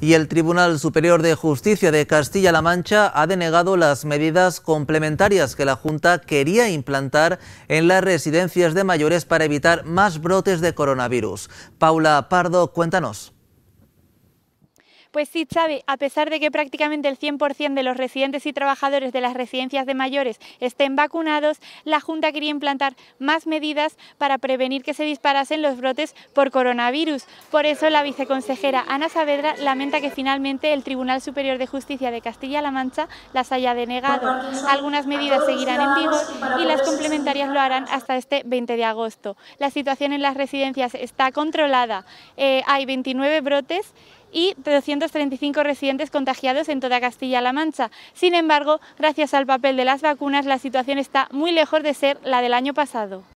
y el Tribunal Superior de Justicia de Castilla-La Mancha ha denegado las medidas complementarias que la Junta quería implantar en las residencias de mayores para evitar más brotes de coronavirus. Paula Pardo, cuéntanos. Pues sí, Xavi, a pesar de que prácticamente el 100% de los residentes y trabajadores de las residencias de mayores estén vacunados, la Junta quería implantar más medidas para prevenir que se disparasen los brotes por coronavirus. Por eso la viceconsejera Ana Saavedra lamenta que finalmente el Tribunal Superior de Justicia de Castilla-La Mancha las haya denegado. Algunas medidas seguirán en vigor y las complementarias lo harán hasta este 20 de agosto. La situación en las residencias está controlada. Eh, hay 29 brotes y 235 residentes contagiados en toda Castilla-La Mancha. Sin embargo, gracias al papel de las vacunas, la situación está muy lejos de ser la del año pasado.